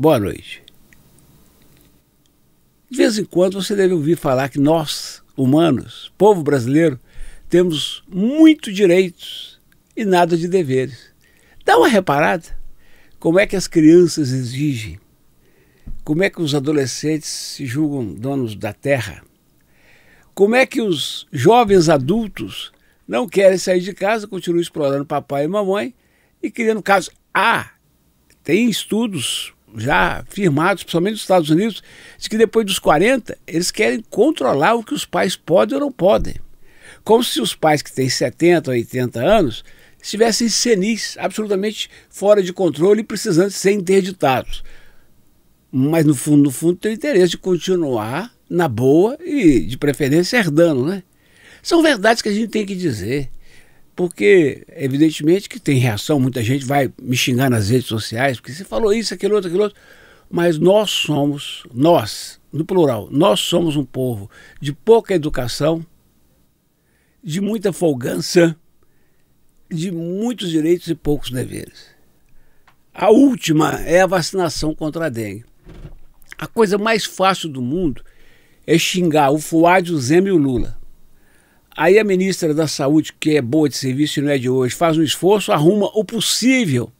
Boa noite. De vez em quando você deve ouvir falar que nós, humanos, povo brasileiro, temos muito direitos e nada de deveres. Dá uma reparada como é que as crianças exigem, como é que os adolescentes se julgam donos da terra, como é que os jovens adultos não querem sair de casa, continuam explorando papai e mamãe e criando casos. Ah, tem estudos já firmados, principalmente nos Estados Unidos, de que depois dos 40 eles querem controlar o que os pais podem ou não podem. Como se os pais que têm 70, 80 anos estivessem senis, absolutamente fora de controle e precisando ser interditados. Mas no fundo, no fundo, tem o interesse de continuar na boa e de preferência herdando, né? São verdades que a gente tem que dizer porque evidentemente que tem reação, muita gente vai me xingar nas redes sociais, porque você falou isso, aquilo outro, aquilo outro, mas nós somos, nós, no plural, nós somos um povo de pouca educação, de muita folgança, de muitos direitos e poucos deveres. A última é a vacinação contra a dengue. A coisa mais fácil do mundo é xingar o Fuad, o Zema e o Lula. Aí a ministra da Saúde, que é boa de serviço e não é de hoje, faz um esforço, arruma o possível.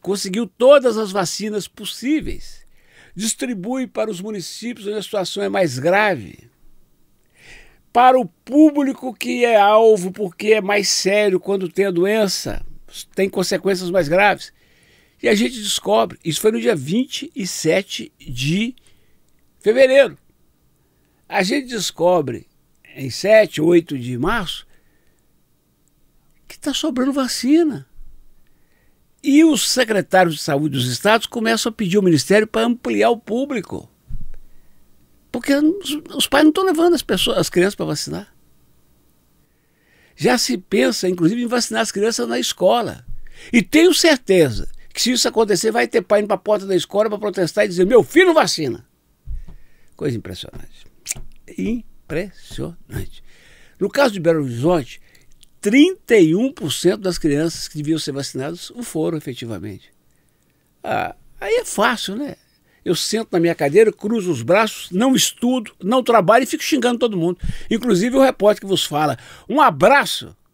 Conseguiu todas as vacinas possíveis. Distribui para os municípios onde a situação é mais grave. Para o público que é alvo, porque é mais sério quando tem a doença, tem consequências mais graves. E a gente descobre, isso foi no dia 27 de fevereiro. A gente descobre em 7, 8 de março, que está sobrando vacina. E os secretários de saúde dos estados começam a pedir ao ministério para ampliar o público. Porque os, pais não estão levando as, pessoas, as crianças para vacinar. Já se pensa, inclusive, em vacinar as crianças na escola. E tenho certeza que se isso acontecer, vai ter pai indo para a porta da escola para protestar e dizer: meu filho vacina. Coisa impressionante. E Impressionante. No caso de Belo Horizonte, 31% das crianças que deviam ser vacinadas o foram efetivamente. Ah, aí é fácil, né? Eu sento na minha cadeira, cruzo os braços, não estudo, não trabalho e fico xingando todo mundo. Inclusive o repórter que vos fala. Um abraço